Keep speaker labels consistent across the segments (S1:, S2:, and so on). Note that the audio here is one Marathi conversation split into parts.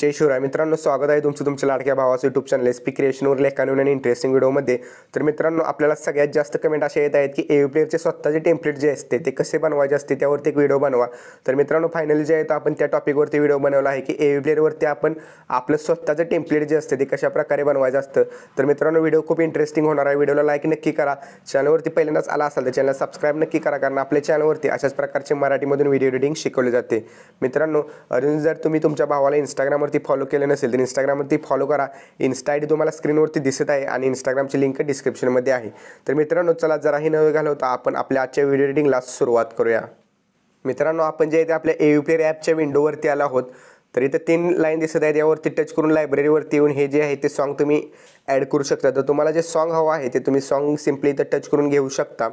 S1: जय शिवराय मित्रांनो स्वागत आहे तुमचं तुमच्या लाडक्या भावाचं यूट्यूब चॅनल एस पी क्रिएशनवर नवीन आणि इंटरेस्टिंग व्हिडिओमध्ये तर मित्रांनो आपल्याला सगळ्यात जास्त कमेंट असे येत आहेत की ए प्लेअरचे स्वतःचे टेम्पलेट जे असते ते कसे बनवायचे असते त्यावरती एक व्हिडिओ बनवा तर मित्रांनो फायनली जे तर आपण त्या टॉपिकवरती व्हिडिओ बनवला आहे की ए प्लेअरवरती आपण आपलं स्वतःचं टेम्पलेट जे असते ते कशा प्रकारे बनवायचं असतं तर मित्रांनो व्हिडिओ खूप इंटरेस्टिंग होणार आहे व्हिडिओला लाईक नक्की करा चॅनलवरती पहिल्यांदाच आला असाल तर चॅनल सबस्क्राईब नक्की करा कारण आपल्या चॅनलवरती अशाच प्रकारचे मराठीमधून व्हिडिओ एडिटिंग शिकवले जाते मित्रांनो अजून जर तुम्ही तुमच्या भावाला इंस्टाग्राम इंस्टाग्रामवरती फॉलो केलं नसेल तर इंस्टाग्रामवरती फॉलो करा इन्स्टा आय डी तुम्हाला स्क्रीनवरती दिसत आहे आणि इंस्टाग्रामची लिंक डिस्क्रिप्शनमध्ये आहे तर मित्रांनो चला जराही न घालवता आपण आपल्या आजच्या व्हिडिओ एडिटिंगला सुरुवात करूया मित्रांनो आपण जे इथे आपल्या ए यू प्लेअर ॲपच्या विंडोवरती आला आहोत तर इथं तीन लाईन दिसत आहेत यावरती टच करून लायब्ररीवरती येऊन हे जे आहे ते सॉन्ग तुम्ही ॲड करू शकता तर तुम्हाला जे सॉन्ग हवं आहे ते तुम्ही सॉन्ग सिम्पली इथं टच करून घेऊ शकता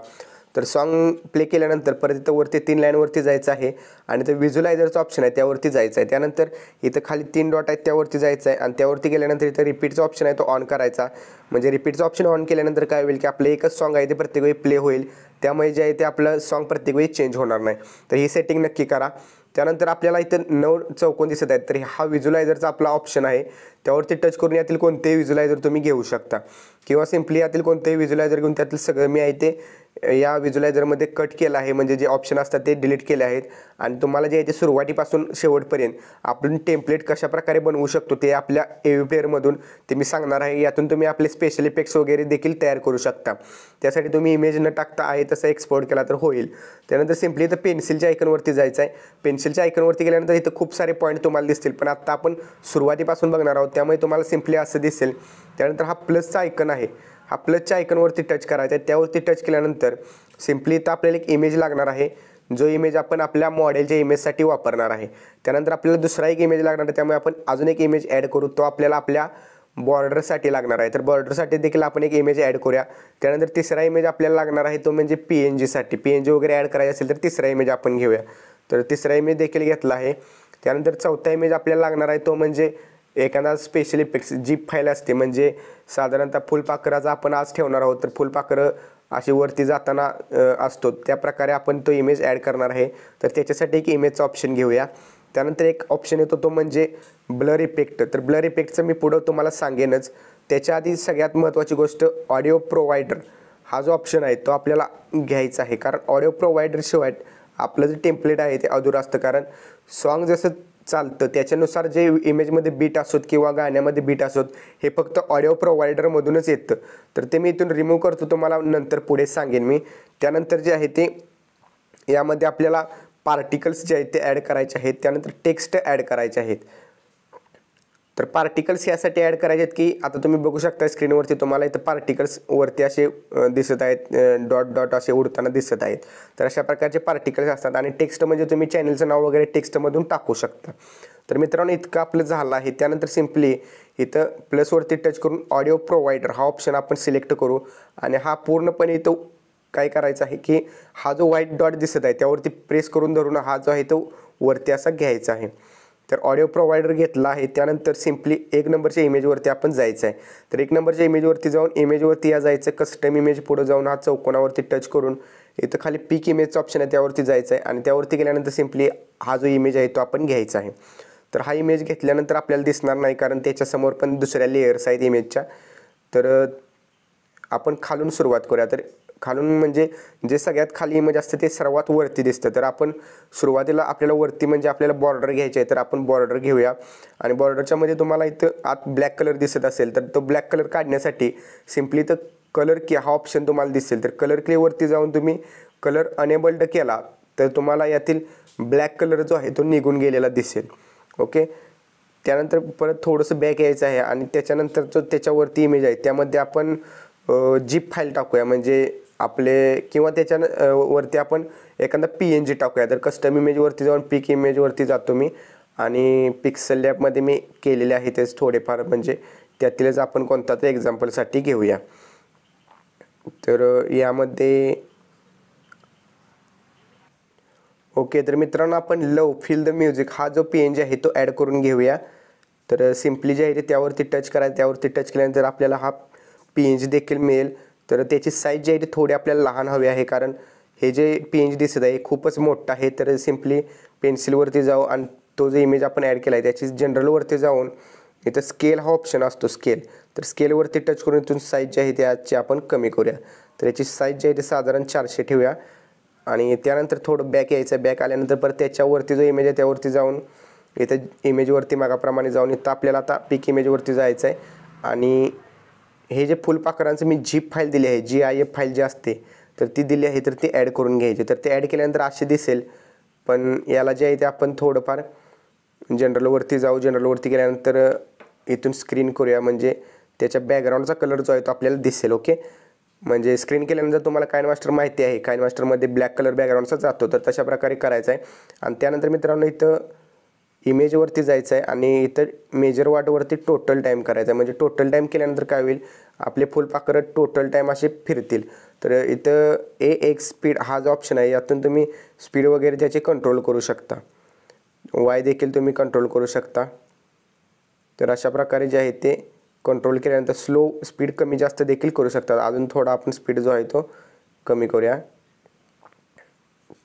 S1: तर सॉन्ग प्ले केल्यानंतर परत इथं वरती तीन लाईनवरती जायचं आहे आणि ते व्हिज्युलायझरचं ऑप्शन आहे त्यावरती जायचं आहे त्यानंतर इथं खाली तीन डॉट आहेत त्यावरती जायचं आहे आणि त्यावरती गेल्यानंतर इथं रिपीटचा ऑप्शन आहे तो ऑन करायचा म्हणजे रिपीटचा ऑप्शन ऑन केल्यानंतर काय होईल की आपलं एकच सॉन्ग आहे ते प्रत्येक वेळी प्ले होईल त्यामुळे जे आहे ते आपलं सॉन्ग प्रत्येक वेळी चेंज होणार नाही तर ही सेटिंग नक्की करा त्यानंतर आपल्याला इथं नऊ चौकोन दिसत आहेत तर हा व्हिज्युलायझरचा आपला ऑप्शन आहे त्यावरती टच करून यातील कोणतेही व्हिज्युलायझर तुम्ही घेऊ शकता किंवा सिम्पली यातील कोणतेही विज्युलायझर घेऊन त्यातील सगळं मी आहे ते या विज्युलायझरमध्ये कट केलं आहे म्हणजे जे ऑप्शन असतात ते डिलीट केले आहेत आणि तुम्हाला जे आहे ते सुरुवातीपासून शेवटपर्यंत आपण टेम्पलेट कशाप्रकारे बनवू शकतो ते आपल्या ए व्ही प्लेअरमधून ते मी सांगणार आहे यातून तुम्ही आपले स्पेशल इफेक्ट्स वगैरे देखील तयार करू शकता त्यासाठी तुम्ही इमेज न टाकता आहे तसं एक्सपोर्ट केला तर होईल त्यानंतर सिम्पली इथं पेन्सिलच्या आयकनवरती जायचं आहे पेन्सिलच्या आयकनवरती गेल्यानंतर इथं खूप सारे पॉईंट तुम्हाला दिसतील पण आत्ता आपण सुरुवातीपासून बघणार आहोत त्यामुळे तुम्हाला सिम्पली असं दिसेल त्यानंतर हा प्लसचा आयकन ऑप्शन आहे हा प्लसच्या आयकनवरती टच करायचा आहे त्यावरती टच केल्यानंतर सिम्पली इथं आपल्याला एक इमेज लागणार आहे जो इमेज आपण आपल्या मॉडेलच्या इमेजसाठी वापरणार आहे त्यानंतर आपल्याला दुसरा एक इमेज लागणार आहे त्यामुळे आपण अजून एक इमेज ॲड करू तो आपल्याला आपल्या बॉर्डरसाठी लागणार आहे तर बॉर्डरसाठी देखील आपण एक इमेज ॲड करूया त्यानंतर तिसरा इमेज आपल्याला लागणार आहे तो म्हणजे पी एन जीसाठी पी एन जी वगैरे ॲड करायची असेल तर तिसरा इमेज आपण घेऊया तर तिसरा इमेज देखील घेतला आहे त्यानंतर चौथा इमेज आपल्याला लागणार आहे तो म्हणजे एखादा स्पेशल इफेक्ट्स जी फाईल असते म्हणजे साधारणतः फुलपाखराचा आपण आज ठेवणार आहोत तर फुलपाखरं अशी वरती जाताना असतो त्या प्रकारे आपण तो इमेज ॲड करणार आहे तर त्याच्यासाठी एक इमेजचा ऑप्शन घेऊया त्यानंतर एक ऑप्शन येतो तो म्हणजे ब्लर इफेक्ट तर ब्लर इफेक्टचं मी पुढं तुम्हाला सांगेनच त्याच्या आधी सगळ्यात महत्त्वाची गोष्ट ऑडिओ प्रोव्हायडर हा जो ऑप्शन आहे तो आपल्याला घ्यायचा आहे कारण ऑडिओ प्रोव्हायडरशिवाय आपलं जे टेम्पलेट आहे ते अधूर असतं कारण सॉन्ग जसं चालतं त्याच्यानुसार जे इमेजमध्ये बीट असोत किंवा गाण्यामध्ये बीट असोत हे फक्त ऑडिओ प्रोव्हायडरमधूनच येतं तर ते मी इथून रिमूव्ह करतो तुम्हाला नंतर पुढे सांगेन मी त्यानंतर जे आहे ते यामध्ये आपल्याला पार्टिकल्स जे आहेत ते ॲड करायचे आहेत त्यानंतर टेक्स्ट ॲड करायचे आहेत तर पार्टिकल्स यासाठी ॲड करायचे आहेत की आता तुम्ही बघू शकता स्क्रीनवरती तुम्हाला इथं पार्टिकल्स वरती असे दिसत आहेत डॉट डॉट असे उडताना दिसत आहेत तर अशा प्रकारचे पार्टिकल्स असतात आणि टेक्स्ट म्हणजे तुम्ही चॅनलचं नाव वगैरे टेक्स्टमधून टाकू शकता तर मित्रांनो इतकं आपलं झालं आहे त्यानंतर सिम्पली इथं प्लसवरती टच करून ऑडिओ प्रोव्हायडर हा ऑप्शन आपण सिलेक्ट करू आणि हा पूर्णपणे इथं काय करायचं आहे की हा जो व्हाईट डॉट दिसत आहे त्यावरती प्रेस करून धरून हा जो आहे तो वरती असा घ्यायचा आहे तर ऑडिओ प्रोव्हायडर घेतला आहे त्यानंतर सिम्पली एक नंबरच्या इमेजवरती आपण जायचं आहे तर एक नंबरच्या इमेजवरती जाऊन इमेजवरती या जायचं कस्टम इमेज पुढे जाऊन हा चौकोनावरती टच करून इथं खाली पीक इमेजचं ऑप्शन आहे त्यावरती जायचं आहे आणि त्यावरती गेल्यानंतर सिम्पली हा जो इमेज आहे तो आपण घ्यायचा आहे तर हा इमेज घेतल्यानंतर आपल्याला दिसणार नाही कारण त्याच्यासमोर पण दुसऱ्या लेयर्स आहेत इमेजच्या तर आपण खालून सुरुवात करूया तर खालून म्हणजे जे सगळ्यात खाली इमेज म्हणजे असते ते सर्वात वरती दिसतं तर आपण सुरुवातीला आपल्याला वरती म्हणजे आपल्याला बॉर्डर घ्यायची आहे तर आपण बॉर्डर घेऊया आणि बॉर्डरच्या मध्ये तुम्हाला इथं आत ब्लॅक कलर दिसत असेल तर तो ब्लॅक कलर काढण्यासाठी सिम्पली तर कलर की हा ऑप्शन तुम्हाला दिसेल तर कलर क्लेवरती जाऊन तुम्ही कलर अनेबल्ड केला तर तुम्हाला यातील ब्लॅक कलर जो आहे तो निघून गेलेला दिसेल ओके त्यानंतर परत थोडंसं बॅक यायचं आहे आणि त्याच्यानंतर जो त्याच्यावरती इमेज आहे त्यामध्ये आपण जीप फाईल टाकूया म्हणजे आपले किंवा त्याच्या वरती आपण एखादा पी एन जी टाकूया तर कस्टम इमेजवरती जाऊन पिक इमेजवरती जातो मी आणि पिक्सल लॅपमध्ये मी केलेले आहे तेच थोडेफार म्हणजे त्यातीलच आपण कोणता तरी एक्झाम्पलसाठी घेऊया तर यामध्ये ओके तर मित्रांनो आपण लव फील द म्युझिक हा जो पी एन जी आहे तो ॲड करून घेऊया तर सिम्पली जे आहे त्यावरती टच करायचं त्यावरती टच केल्यानंतर आपल्याला हा पी एन जी देखील मिळेल तर त्याची साईज जी आहे ती थोडी आपल्याला लहान हवी आहे कारण हे जे पेंज दिसत आहे खूपच मोठं आहे तर सिम्पली पेन्सिलवरती जाऊ आणि तो जो इमेज आपण ॲड केला आहे त्याची जनरलवरती जाऊन इथं स्केल हा ऑप्शन असतो स्केल तर स्केलवरती टच करून इथून साईज जी आहे त्याची आपण कमी करूया तर याची साईज जी आहे ती साधारण चारशे ठेवूया आणि त्यानंतर थोडं बॅक यायचं बॅक आल्यानंतर परत त्याच्यावरती जो इमेज आहे त्यावरती जाऊन इथं इमेजवरती मागाप्रमाणे जाऊन इथं आपल्याला आता पिक इमेजवरती जायचं आहे आणि हे जे फुलपाखरांचं मी जीप फाईल दिली आहे जी आय एफ फाईल जी असते तर ती दिली आहे तर ती ॲड करून घ्यायची तर ते ॲड केल्यानंतर असे दिसेल पण याला जे आहे ते आपण थोडंफार जनरलवरती जाऊ जनरलवरती गेल्यानंतर इथून स्क्रीन करूया म्हणजे त्याच्या बॅकग्राऊंडचा कलर जो आहे तो आपल्याला दिसेल ओके म्हणजे स्क्रीन केल्यानंतर तुम्हाला कायन मास्टर माहिती आहे कायन मास्टरमध्ये ब्लॅक कलर बॅकग्राऊंडचा जातो तर तशा प्रकारे करायचा आहे आणि त्यानंतर मित्रांनो इथं इमेजवरती जायचं आहे आणि इतर मेजर वाटवरती टोटल टाईम करायचा आहे म्हणजे टोटल टाईम केल्यानंतर काय होईल आपले फुलपाखरं टोटल टाईम असे फिरतील तर इथं ए एक स्पीड हा जो ऑप्शन आहे यातून तुम्ही स्पीड वगैरे त्याचे कंट्रोल करू शकता वाय देखील तुम्ही कंट्रोल करू शकता तर अशा प्रकारे जे आहे ते कंट्रोल केल्यानंतर स्लो स्पीड कमी जास्त देखील करू शकतात अजून थोडा आपण स्पीड जो आहे तो कमी करूया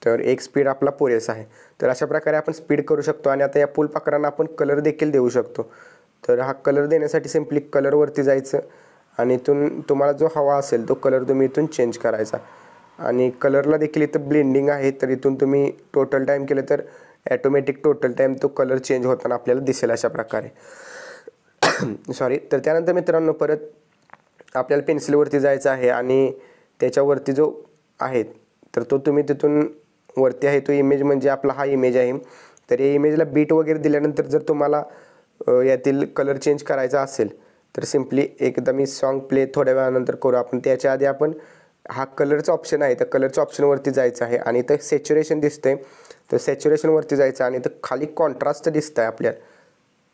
S1: तर एक स्पीड आपला पुरेसा आहे तर अशा प्रकारे आपण स्पीड करू शकतो आणि आता या फुलपाखरांना आपण कलर देखील देऊ शकतो तर हा कलर देण्यासाठी सिम्पली कलरवरती जायचं आणि इथून तुम्हाला जो हवा असेल तो कलर तुम्ही इथून चेंज करायचा आणि कलरला देखील इथं ब्लेंडिंग आहे तर इथून तुम्ही टोटल टाईम केलं तर ॲटोमॅटिक टोटल टाईम तो कलर चेंज होताना आपल्याला दिसेल अशा प्रकारे सॉरी तर त्यानंतर मित्रांनो परत आपल्याला पेन्सिलवरती जायचं आहे आणि त्याच्यावरती जो आहे तर तो तुम्ही तिथून वरती आहे तो इमेज म्हणजे आपला हा इमेज आहे तर या इमेजला बीट वगैरे दिल्यानंतर जर तुम्हाला यातील कलर चेंज करायचा असेल तर सिम्पली एकदा मी सॉन्ग प्ले थोड्या वेळानंतर करू आपण त्याच्या आधी आपण हा कलरचा ऑप्शन आहे तर कलरच्या ऑप्शनवरती जायचं आहे आणि इथं सॅच्युरेशन दिसतंय तर सॅच्युरेशनवरती जायचं आणि इथं खाली कॉन्ट्रास्ट दिसतंय आहे आपल्याला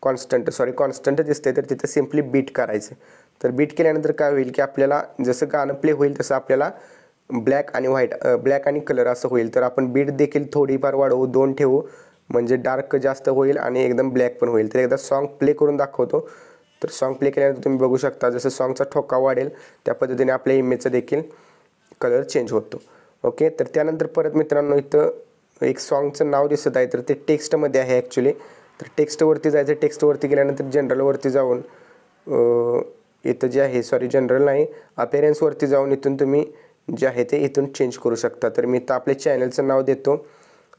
S1: कॉन्स्टंट सॉरी कॉन्स्टंट दिसतंय तर तिथं सिम्पली बीट करायचं तर बीट केल्यानंतर काय होईल की आपल्याला जसं गाणं प्ले होईल तसं आपल्याला ब्लॅक आणि व्हाईट ब्लॅक आणि कलर असं होईल तर आपण बीट देखील थोडीफार वाढवू दोन ठेवू म्हणजे डार्क जास्त होईल आणि एकदम ब्लॅक पण होईल तर एकदा सॉन्ग प्ले करून दाखवतो तर सॉन्ग प्ले केल्यानंतर तुम्ही बघू शकता जसं सॉन्गचा ठोका वाढेल त्या पद्धतीने आपल्या इमेजचा देखील कलर चेंज होतो ओके तर त्यानंतर परत मित्रांनो इथं एक सॉन्गचं नाव दिसत आहे तर ते टेक्स्टमध्ये आहे ॲक्च्युली तर टेक्स्टवरती जायचं टेक्स्टवरती गेल्यानंतर जनरलवरती जाऊन इथं जे आहे सॉरी जनरल नाही अपेअरन्सवरती जाऊन इथून तुम्ही जे आहे ते इथून चेंज करू शकता तर मी इथं आपल्या चॅनलचं नाव देतो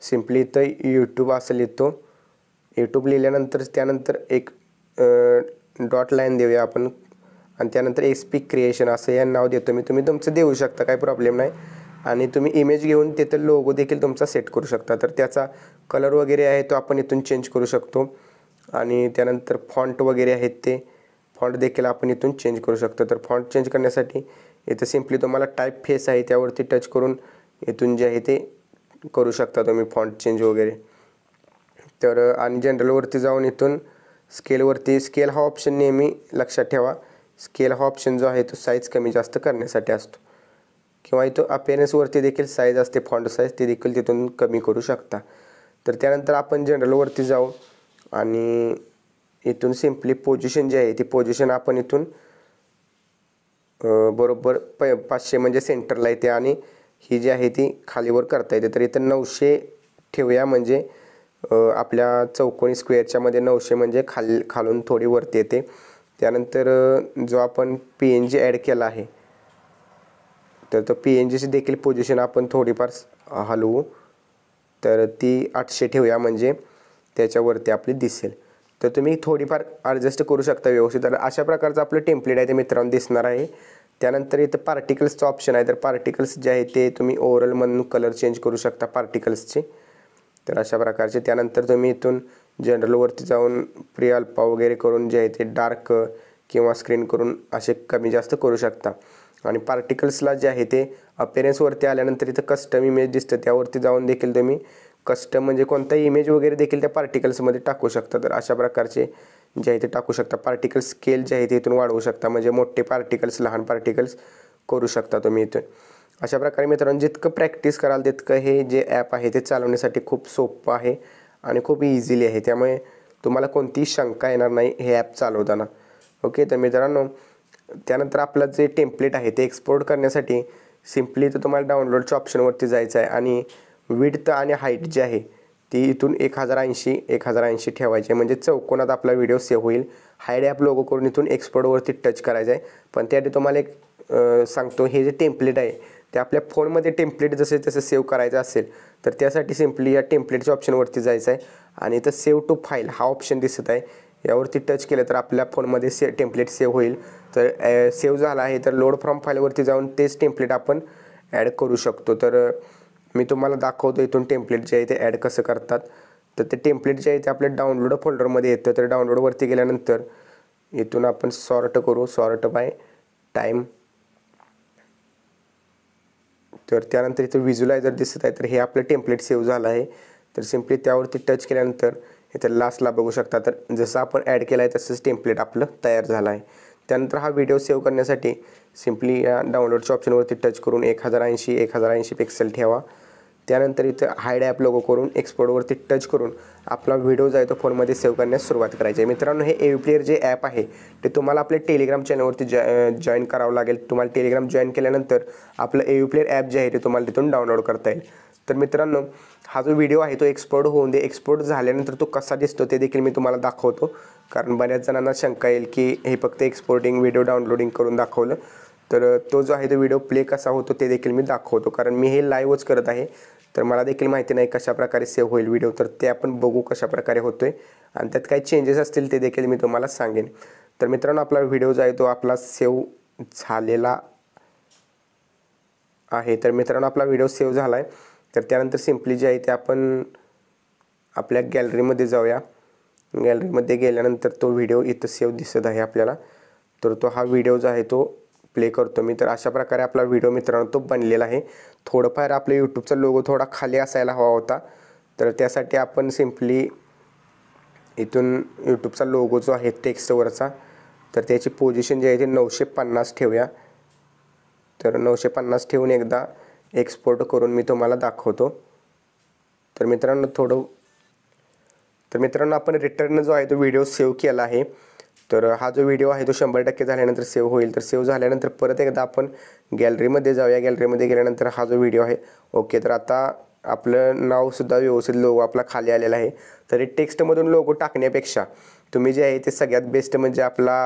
S1: सिम्पली इथं यूट्यूब असं लिहितो यूट्यूब लिहिल्यानंतर त्यानंतर एक डॉट लाईन देऊया आपण आणि त्यानंतर एस पी क्रिएशन असं या नाव देतो मी तुम्ही तुमचं देऊ शकता काही प्रॉब्लेम नाही आणि तुम्ही इमेज घेऊन तिथं लोगो देखील तुमचा सेट करू शकता तर त्याचा कलर वगैरे आहे तो आपण इथून चेंज करू शकतो आणि त्यानंतर फॉन्ट वगैरे आहेत ते फॉन्ट देखील आपण इथून चेंज करू शकतो तर फॉन्ट चेंज करण्यासाठी इथं सिम्पली तुम्हाला टाईप फेस आहे त्यावरती टच करून इथून जे आहे ते करू शकता तुम्ही फॉन्ट चेंज वगैरे तर आणि जनरलवरती जाऊन इथून स्केलवरती स्केल हा ऑप्शन नेहमी लक्षात ठेवा स्केल हा ऑप्शन जो आहे तो साईज कमी जास्त करण्यासाठी असतो किंवा इथं अपेअरन्सवरती देखील साईज असते फॉन्ट साईज ते देखील तिथून कमी करू शकता तर त्यानंतर आपण जनरलवरती जाऊ आणि इथून सिम्पली पोझिशन जी आहे ती पोझिशन आपण इथून बरोबर प पाचशे म्हणजे सेंटरला येते आणि ही जी आहे ती खालीवर करता येते तर इथं नऊशे ठेवूया म्हणजे आपल्या चौकोनी स्क्वेअरच्यामध्ये नऊशे म्हणजे खाल खालून थोडी वरती येते त्यानंतर जो आपण पी एन जी ॲड केला आहे तर तो पी एन जीची देखील पोझिशन आपण थोडीफार हलवू तर ती आठशे ठेवूया म्हणजे त्याच्यावरती आपली दिसेल तर तुम्ही थोडीफार ॲडजस्ट करू शकता व्यवस्थित तर अशा प्रकारचं आपलं टेम्पलेट आहे ते मित्रांनो दिसणार आहे त्यानंतर इथं पार्टिकल्सचं ऑप्शन आहे तर पार्टिकल्स जे आहे ते तुम्ही ओवरऑल म्हणून कलर चेंज करू शकता पार्टिकल्सचे तर अशा प्रकारचे त्यानंतर तुम्ही इथून जनरलवरती जाऊन प्री वगैरे करून जे आहे ते डार्क किंवा स्क्रीन करून असे कमी जास्त करू शकता आणि पार्टिकल्सला जे आहे ते अपेरन्सवरती आल्यानंतर इथं कस्टम इमेज दिसतं त्यावरती जाऊन देखील तुम्ही कस्टम म्हणजे कोणता इमेज वगैरे देखील त्या पार्टिकल्समध्ये टाकू शकता तर अशा प्रकारचे जे आहे ते टाकू शकता पार्टिकल स्केल जे आहे ते इथून वाढवू शकता म्हणजे मोठे पार्टिकल्स लहान पार्टिकल्स करू शकता तुम्ही इथून अशा प्रकारे मित्रांनो जितकं प्रॅक्टिस कराल तितकं हे जे ॲप आहे ते चालवण्यासाठी खूप सोपं आहे आणि खूप इझिली आहे त्यामुळे तुम्हाला कोणतीही शंका येणार नाही हे ॲप चालवताना ओके तर मित्रांनो त्यानंतर आपलं जे टेम्पलेट आहे ते एक्सपोर्ट करण्यासाठी सिम्पली तर तुम्हाला डाउनलोडच्या ऑप्शनवरती जायचं आहे आणि विडथ आणि हाईट जी आहे ती इथून एक हजार ऐंशी एक हजार ऐंशी ठेवायची म्हणजे चौकोनात आपला व्हिडिओ सेव्ह होईल हायड ॲप लोगो करून इथून एक्सपोर्टवरती टच करायचं आहे पण त्याआधी तुम्हाला एक सांगतो हे जे टेम्पलेट आहे ते आपल्या फोनमध्ये टेम्पलेट जसे तसे सेव्ह करायचं असेल तर त्यासाठी सिम्पली या टेम्पलेटच्या ऑप्शनवरती जायचं आहे आणि इथं सेव्ह टू फाईल हा ऑप्शन दिसत आहे यावरती टच केलं तर आपल्या फोनमध्ये से टेम्पलेट सेव्ह होईल तर सेव्ह झाला आहे तर लोड फ्रॉम फाईलवरती जाऊन तेच टेम्पलेट आपण ॲड करू शकतो तर मी तुम्हाला दाखवतो इथून टेम्पलेट जे आहे ते ॲड कसं करतात तर ते टेम्पलेट जे आहे ते आपल्या डाउनलोड फोल्डरमध्ये येतं तर डाउनलोडवरती गेल्यानंतर इथून आपण सॉर्ट करू सॉर्ट बाय टाईम तर त्यानंतर इथं व्हिज्युलायझर दिसत आहे तर हे आपलं टेम्पलेट सेव्ह झालं आहे तर सिम्पली त्यावरती टच केल्यानंतर इथं लास्टला बघू शकता तर जसं आपण ॲड केलं आहे तसंच टेम्पलेट आपलं तयार झालं आहे त्यानंतर हा व्हिडिओ सेव्ह करण्यासाठी सिम्पली या डाउनलोडच्या ऑप्शनवरती टच करून एक हजार ऐंशी एक हजार ऐंशी पिक्सेल ठेवा त्यानंतर इथं हायड ॲप लोगो करून एक्सपोर्टवरती टच करून आपला व्हिडिओ जो आहे तो फोनमध्ये सेव्ह करण्यास सुरुवात करायची आहे मित्रांनो हे एव्ही प्लेअर जे ॲप आहे ते तुम्हाला आपल्या टेलिग्राम चॅनलवरती जॉ जॉईन करावं लागेल तुम्हाला टेलिग्राम जॉईन केल्यानंतर आपलं एव्ही प्लेअर ॲप जे आहे ते तुम्हाला तिथून डाउनलोड करता येईल तर मित्रांनो हा जो व्हिडिओ आहे तो एक्सपोर्ट होऊन दे एक्सपोर्ट झाल्यानंतर तो कसा दिसतो ते देखील मी तुम्हाला दाखवतो कारण बऱ्याच जणांना शंका येईल की हे फक्त एक्सपोर्टिंग व्हिडिओ डाउनलोडिंग करून दाखवलं तर तो जो आहे तो व्हिडिओ प्ले कसा होतो ते देखील मी दाखवतो कारण मी हे लाईव्हच करत आहे तर मला देखील माहिती नाही कशाप्रकारे सेव्ह होईल व्हिडिओ तर ते आपण बघू कशाप्रकारे होतो आहे आणि त्यात काही चेंजेस असतील ते देखील मी तुम्हाला सांगेन तर मित्रांनो आपला व्हिडिओ जो आहे तो आपला सेव्ह झालेला आहे तर मित्रांनो आपला व्हिडिओ सेव्ह झाला आहे तर त्यानंतर सिम्पली जे आहे ते आपण आपल्या गॅलरीमध्ये जाऊया गॅलरीमध्ये गेल्यानंतर तो व्हिडिओ इथं सेव्ह दिसत आहे आपल्याला तर तो हा व्हिडिओ जो आहे तो प्ले करतो मी तर अशा प्रकारे आपला व्हिडिओ मित्रांनो तो बनलेला आहे थोडंफार आपल्या यूट्यूबचा लोगो थोडा खाली असायला हवा होता तर त्यासाठी आपण सिम्पली इथून यूट्यूबचा लोगो जो आहे टेक्स्टवरचा तर त्याची पोझिशन जी आहे ती नऊशे पन्नास ठेवूया तर नऊशे पन्नास ठेवून एकदा एक्सपोर्ट करून मी तुम्हाला दाखवतो तर मित्रांनो थोडं तर मित्रांनो आपण रिटर्न जो आहे तो व्हिडिओ सेव्ह केला आहे तर हा जो व्हिडिओ आहे तो शंभर टक्के झाल्यानंतर सेव्ह होईल तर सेव्ह झाल्यानंतर परत एकदा आपण गॅलरीमध्ये जाऊया गॅलरीमध्ये गेल्यानंतर हा जो व्हिडिओ आहे ओके तर आता आपलं नावसुद्धा व्यवस्थित लोगो आपला खाली आलेला आहे तरी टेक्स्टमधून लोगो टाकण्यापेक्षा तुम्ही जे आहे ते सगळ्यात बेस्ट म्हणजे आपला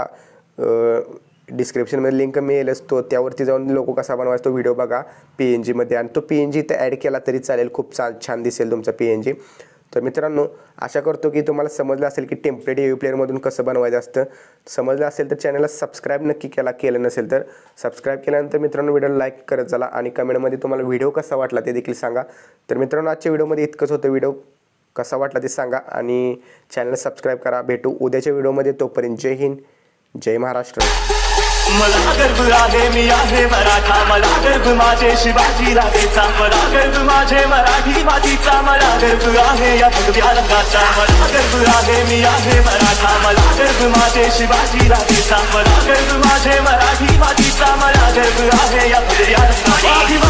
S1: डिस्क्रिप्शनमध्ये लिंक मिळेल असतो त्यावरती जाऊन लोक कसा बनवायचा तो व्हिडिओ बघा पी एन जीमध्ये आणि तो पी एन जी इथं ॲड केला तरी चालेल खूप छान छान दिसेल तुमचा पी एन जी तर मित्रांनो आशा करतो की तुम्हाला समजलं असेल की टेम्पलेट यू प्लेअरमधून कसं बनवायचं असतं समजलं असेल तर चॅनलला सबस्क्राईब नक्की केला केलं नसेल तर सबस्क्राईब केल्यानंतर मित्रांनो व्हिडिओला लाईक करत चला आणि कमेंटमध्ये तुम्हाला व्हिडिओ कसा वाटला ते देखील सांगा तर मित्रांनो आजच्या व्हिडिओमध्ये इतकंच होतं व्हिडिओ कसा वाटला ते सांगा आणि चॅनल सबस्क्राईब करा भेटू उद्याच्या व्हिडिओमध्ये तोपर्यंत जय हिंद जय महाराष्ट्र मला गर्भ आहे मी आहे मराठा मला गर्भ माझे शिवाजी राजेचा मला गर्भ माझे मराठी मातीचा मला गर्भ आहे या भगव्या रंगाचा मला गर्भ आहे मी आहे मराठा मला गर्भ माझे शिवाजी राजेचा मला गर्भ माझे मराठी मातीचा मला गर्भ आहे या भगव्या रंगाचा